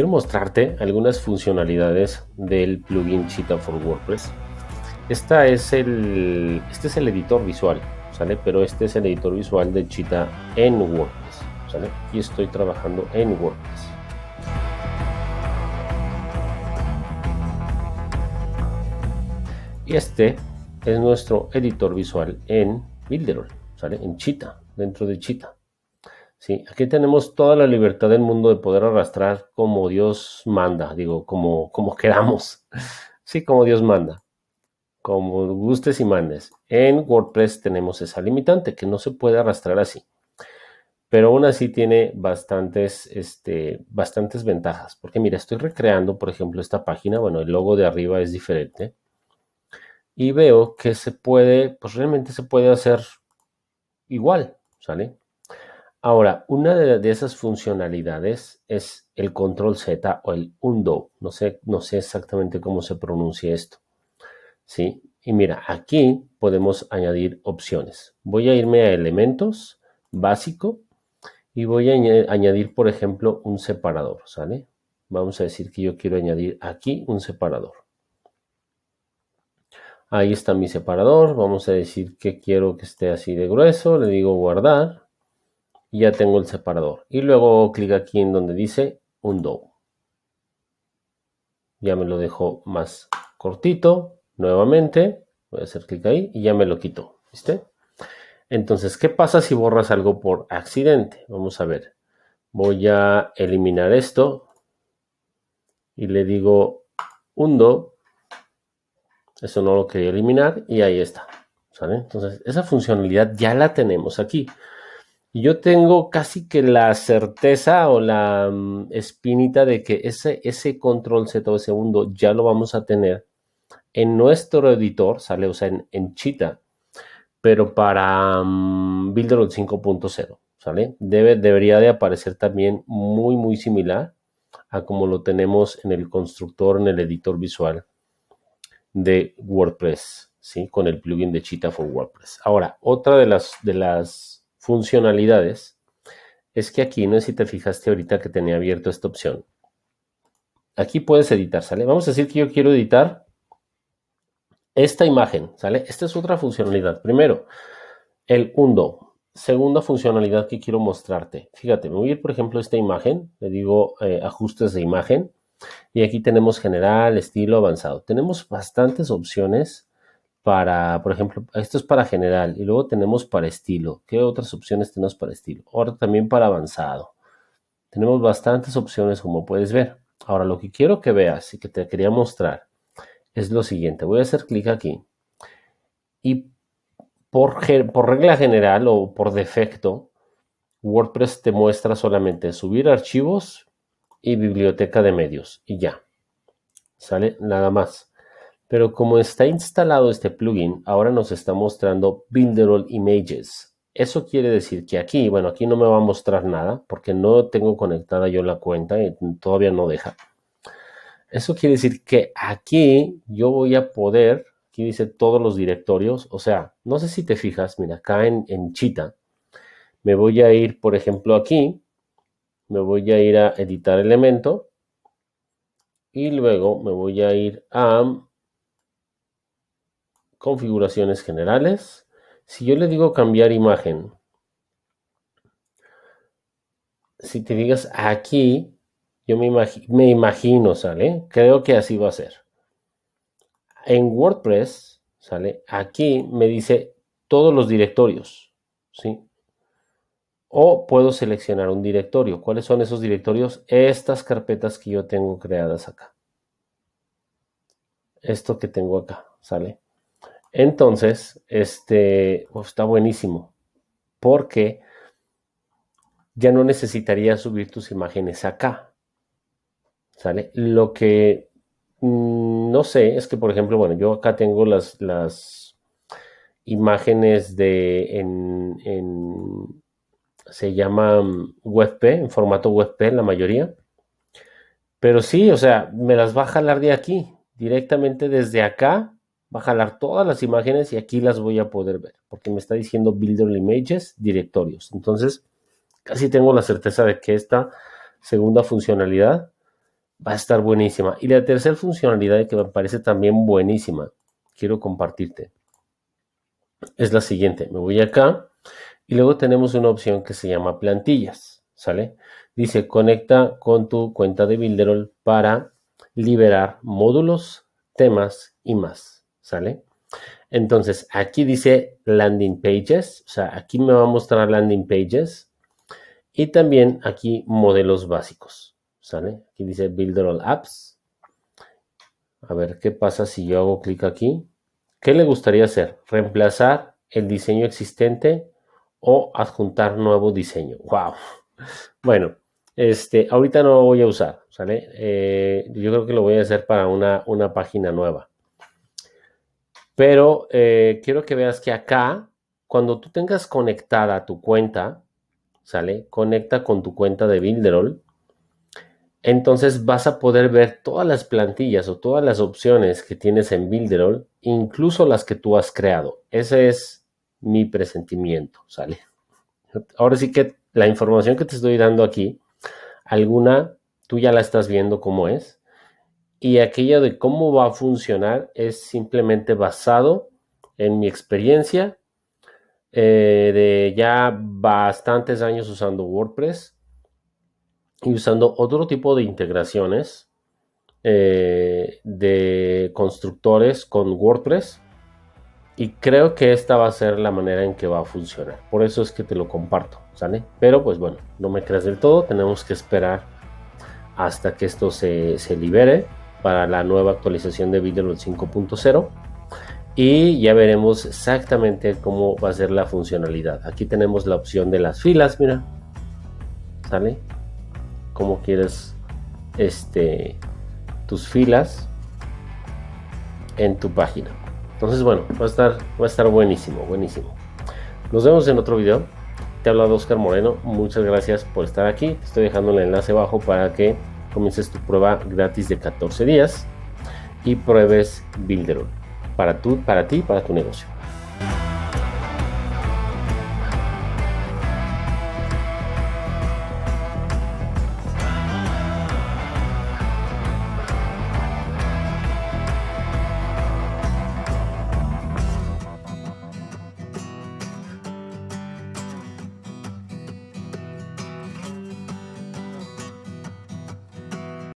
quiero mostrarte algunas funcionalidades del plugin Cheetah for WordPress. Esta es el, este es el editor visual, ¿sale? Pero este es el editor visual de Cheetah en WordPress, ¿sale? Y estoy trabajando en WordPress. Y este es nuestro editor visual en Builderall, ¿sale? En Cheetah, dentro de Cheetah. Sí, aquí tenemos toda la libertad del mundo de poder arrastrar como Dios manda, digo, como, como queramos. Sí, como Dios manda. Como gustes y mandes. En WordPress tenemos esa limitante que no se puede arrastrar así. Pero aún así tiene bastantes, este, bastantes ventajas. Porque mira, estoy recreando, por ejemplo, esta página. Bueno, el logo de arriba es diferente. Y veo que se puede, pues realmente se puede hacer igual, ¿sale? Ahora, una de, esas funcionalidades es el control Z o el undo. No sé, no sé exactamente cómo se pronuncia esto. ¿Sí? Y mira, aquí podemos añadir opciones. Voy a irme a elementos, básico, y voy a añadir, por ejemplo, un separador. ¿Sale? Vamos a decir que yo quiero añadir aquí un separador. Ahí está mi separador. Vamos a decir que quiero que esté así de grueso. Le digo guardar y ya tengo el separador. Y luego clic aquí en donde dice undo. Ya me lo dejo más cortito. Nuevamente voy a hacer clic ahí y ya me lo quito. ¿Viste? Entonces, ¿qué pasa si borras algo por accidente? Vamos a ver. Voy a eliminar esto y le digo undo. Eso no lo quería eliminar y ahí está. ¿sale? Entonces, esa funcionalidad ya la tenemos aquí yo tengo casi que la certeza o la mm, espinita de que ese, ese control Z o segundo ya lo vamos a tener en nuestro editor, sale, o sea, en, en Chita, pero para mm, Builder 5.0, ¿sale? Debe, debería de aparecer también muy, muy similar a como lo tenemos en el constructor, en el editor visual de WordPress, ¿sí? Con el plugin de Chita for WordPress. Ahora, otra de las, de las funcionalidades es que aquí, no sé si te fijaste ahorita que tenía abierto esta opción. Aquí puedes editar, ¿sale? Vamos a decir que yo quiero editar esta imagen, ¿sale? Esta es otra funcionalidad. Primero, el undo. Segunda funcionalidad que quiero mostrarte. Fíjate, me voy a ir, por ejemplo, esta imagen. Le digo eh, ajustes de imagen. Y aquí tenemos general, estilo, avanzado. Tenemos bastantes opciones para, por ejemplo, esto es para general y luego tenemos para estilo. ¿Qué otras opciones tenemos para estilo? Ahora también para avanzado. Tenemos bastantes opciones como puedes ver. Ahora lo que quiero que veas y que te quería mostrar es lo siguiente. Voy a hacer clic aquí y por, por regla general o por defecto, WordPress te muestra solamente subir archivos y biblioteca de medios y ya. ¿Sale? Nada más. Pero como está instalado este plugin, ahora nos está mostrando Builderall Images. Eso quiere decir que aquí, bueno, aquí no me va a mostrar nada porque no tengo conectada yo la cuenta y todavía no deja. Eso quiere decir que aquí yo voy a poder, aquí dice todos los directorios, o sea, no sé si te fijas, mira, acá en, en Chita, me voy a ir, por ejemplo, aquí, me voy a ir a editar elemento y luego me voy a ir a configuraciones generales, si yo le digo cambiar imagen, si te digas aquí, yo me, me imagino, ¿sale? Creo que así va a ser. En WordPress, ¿sale? Aquí me dice todos los directorios, ¿sí? O puedo seleccionar un directorio. ¿Cuáles son esos directorios? Estas carpetas que yo tengo creadas acá. Esto que tengo acá, ¿sale? Entonces, este pues, está buenísimo porque ya no necesitarías subir tus imágenes acá. ¿Sale? Lo que mm, no sé es que, por ejemplo, bueno, yo acá tengo las, las imágenes de en, se llama mm, WebP, en formato WebP la mayoría. Pero sí, o sea, me las va a jalar de aquí, directamente desde acá va a jalar todas las imágenes y aquí las voy a poder ver, porque me está diciendo Builder Images, directorios. Entonces, casi tengo la certeza de que esta segunda funcionalidad va a estar buenísima. Y la tercera funcionalidad que me parece también buenísima, quiero compartirte, es la siguiente. Me voy acá y luego tenemos una opción que se llama plantillas, ¿sale? Dice conecta con tu cuenta de Builderall para liberar módulos, temas y más. ¿Sale? Entonces, aquí dice landing pages, o sea, aquí me va a mostrar landing pages y también aquí modelos básicos, ¿sale? Aquí dice Builder All Apps. A ver qué pasa si yo hago clic aquí. ¿Qué le gustaría hacer? ¿Reemplazar el diseño existente o adjuntar nuevo diseño? ¡Wow! Bueno, este, ahorita no lo voy a usar, ¿sale? Eh, yo creo que lo voy a hacer para una página nueva. Pero eh, quiero que veas que acá, cuando tú tengas conectada tu cuenta, ¿sale? Conecta con tu cuenta de Builderall. Entonces vas a poder ver todas las plantillas o todas las opciones que tienes en Builderall, incluso las que tú has creado. Ese es mi presentimiento, ¿sale? Ahora sí que la información que te estoy dando aquí, alguna tú ya la estás viendo cómo es, y aquello de cómo va a funcionar es simplemente basado en mi experiencia eh, de ya bastantes años usando WordPress y usando otro tipo de integraciones eh, de constructores con WordPress. Y creo que esta va a ser la manera en que va a funcionar. Por eso es que te lo comparto, ¿sale? Pero pues bueno, no me creas del todo. Tenemos que esperar hasta que esto se, se libere para la nueva actualización de Builderall 5.0 y ya veremos exactamente cómo va a ser la funcionalidad. Aquí tenemos la opción de las filas, mira, ¿sale? Cómo quieres este, tus filas en tu página. Entonces, bueno, va a estar, va a estar buenísimo, buenísimo. Nos vemos en otro video. Te habla Oscar Moreno. Muchas gracias por estar aquí. estoy dejando el enlace abajo para que comiences tu prueba gratis de 14 días y pruebes Builderon para, ti para ti, para tu negocio.